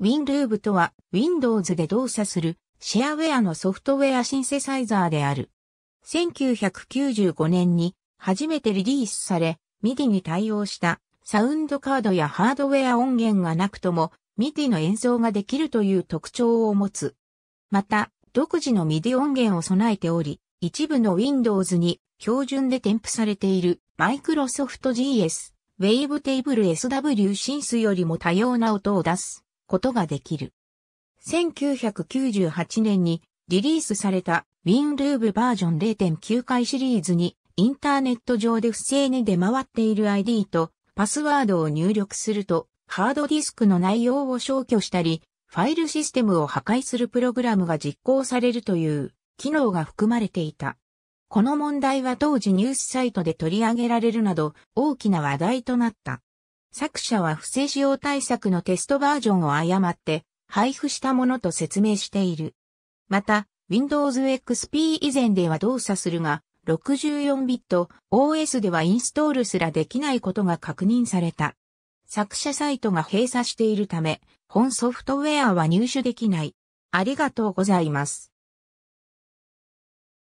WinLoop とは Windows で動作するシェアウェアのソフトウェアシンセサイザーである。1995年に初めてリリースされ、MIDI に対応したサウンドカードやハードウェア音源がなくとも MIDI の演奏ができるという特徴を持つ。また、独自の MIDI 音源を備えており、一部の Windows に標準で添付されている Microsoft GS、Wavetable SW シンスよりも多様な音を出す。ことができる。1998年にリリースされたウィンルーブバージョン0.9回シリーズにインターネット上で不正に出回っている ID とパスワードを入力するとハードディスクの内容を消去したりファイルシステムを破壊するプログラムが実行されるという機能が含まれていた。この問題は当時ニュースサイトで取り上げられるなど大きな話題となった。作者は不正使用対策のテストバージョンを誤って配布したものと説明している。また、Windows XP 以前では動作するが、64ビット OS ではインストールすらできないことが確認された。作者サイトが閉鎖しているため、本ソフトウェアは入手できない。ありがとうございます。